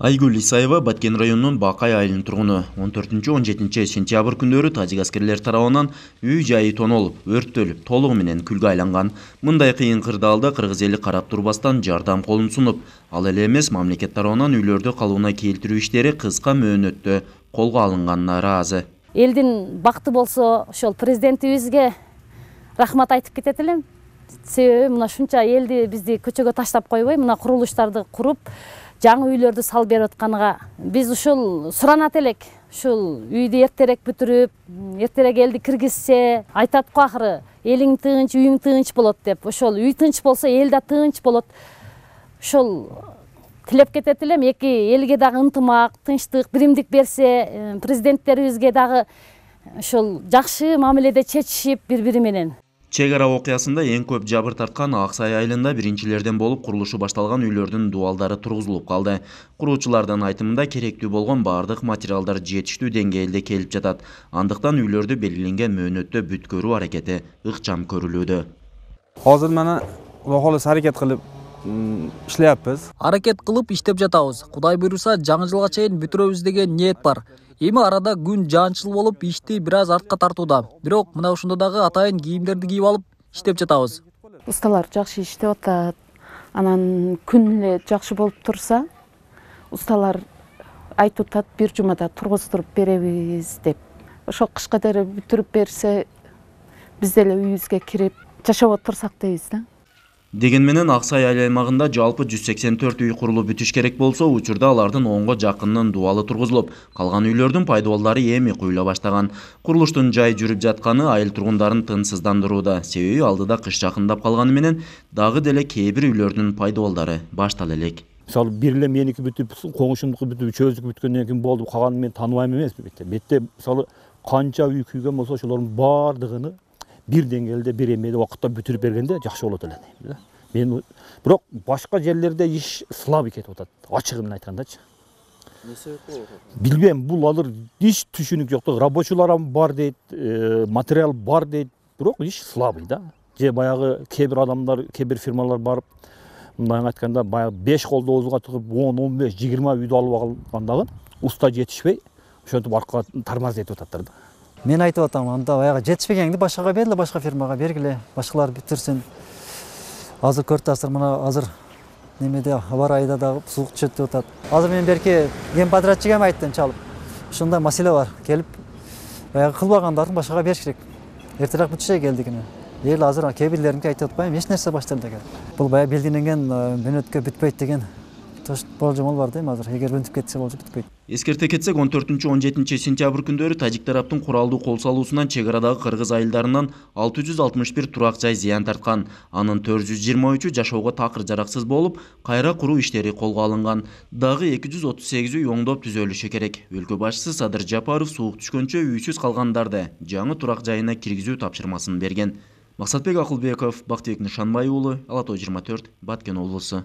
айгүл исаева баткен районунун бакай айылынын тургуну 14-17 сентябрь күндөрү тажик аскерлер тарабынан үй жайы тонолуп өрттөлүп толугу менен күлгө айланган мындай кыйын кырдаалда кыргыз эли карап турбастан жардам колун сунуп ал эле эмес мамлекет тарабынан үйлөрдө калыбына келтирүү иштери кыска мөөнөттө колго алынганына ыраазы элдин бакты болсо ошол президентибизге рахмат айтып кетет элем себеби мына ушунча элди бизди көчөгө таштап койбой мына курулуштарды куруп жаңы үйлерді салып берип жатқанға біз ушул суранат элек ушул үйдү эртерээк бүтүрүп эртерээк элди киргизсе айтат го акыры элиң тынч үйүң тынч болот деп ошол үй тынч болсо эл да тынч болот ошол тилеп кетет элем эки элге дагы ынтымак тынчтык биримдик берсе президенттерибизге дагы ошол жакшы мамиледе чечишип бири бири менен чегара оқиясында ең көп жабыр тартқан Ақсай айлында айылында болып болуп башталған башталган үйлөрдүн дубалдары қалды. калды айтымында керекті болған баардык материалдар жетиштүү деңгээлде келіп жатат Андықтан үйлерді белгіленген мөөнөттө бүткөрүү аракети ыкчам көрілуді. hozir mana xudo xohlаса қылып қылып. ishlayapmiz аракет қылып іштеп жатабыз кудай буюрса жаңы жылга чейин бүтүрөбүз деген ниет бар эми арада күн жаанчыл болып, ишти біраз аз артка тартууда бирок мына ушунда дагы атайын кийимдерди кийип алып иштеп жатабыз усталар жакшы иштеп атат анан күн эле жакшы болуп турса усталар айтып атат бир жумада тұрып беребиз деп ошо кышка дәрі бүтүрүп берсе биз деле үйүбүзгө кирип жашап отурсак дейбиз Дегенменен Ақсай айыл аймағында жалпы 184 үй құрылып бүтүш керек болса, учурда алардын оңға жақыннын дуалы тұрғызылып, қалған үйлердің пайдуалдары эми құйыла баштаған. Құрылыштың жай жүріп жатқаны айыл тұрғындарын тынсыздандыруда Себеби алдыда қыш жақындап қалғанымен, менен дагы деле кейбір үйлердің пайдуалдары баштал элек. Мысалы, бир эле меники бүтүп, коңушумдуку бүтүп, чөөздүк бүткөндөн кийин болду, калганын мен тааныбайм емес бетте. Бетте, мисалы, канча үй күйгөн болсо, ошолордун баардыгыны бир деңгээлде бир эмеде убакытта бүтүрүп бергенде жакшы болот эле дейм да мен бирок башка жерлерде иш слабый кетип атат ачыгын айткандачы эмне себеп билбейм бул алар эч түшүнүк жок да рабочийлар бар дейт материал бар дейт бирок иш слабый да же баягы кээ бир адамдар кээ бир фирмалар барып мындай айтканда баягы беш колду оозуга тыгып он он беш жыйырма үйдү алып алгандагы уста жетишпей ошентип аркага тармаз этип ататтыр да мен айтып атам анда баягы жетишпегеніңді башкага бергиле башка фирмага бергиле башкалар бүтүрсүн азыр көрүп мына азыр немеде аба ырайда дагы суук түшөт деп атат азыр мен берки ген подрядчик айттым чалып ушундай маселе бар келип баягы кылбагандарын башкага бериш керек эртерээк бүтүшө келдигине эл азыр кээ бирлеринки айтып атпаймынбы эч нерсе баш деген бул баягы белгиленген мөөнөткө бүтпөйт деген болжамал бар да эми азыр эгер өнтүп кетсе болжо бүтпөйт эскерте кетсек он төртүнчү он жетинчи сентябрь күндөрү тажик тараптын куралдуу кол салуусунан чек арадагы кыргыз айылдарынан алты жүз алтымыш бир турак жай зыян тарткан анын төрт жүз жыйырма үчү жашоого такыр жараксыз болуп кайра куруу иштери колго алынган дагы эки жүз отуз үй оңдоп түзөлүшү керек өлкө башчысы садыр жапаров суук түшкөнчө үйсүз калгандарды жаңы турак жайына киргизүү тапшырмасын берген максатбек акылбеков бактыбек нышанбай уулу ала тоо төрт баткен облусу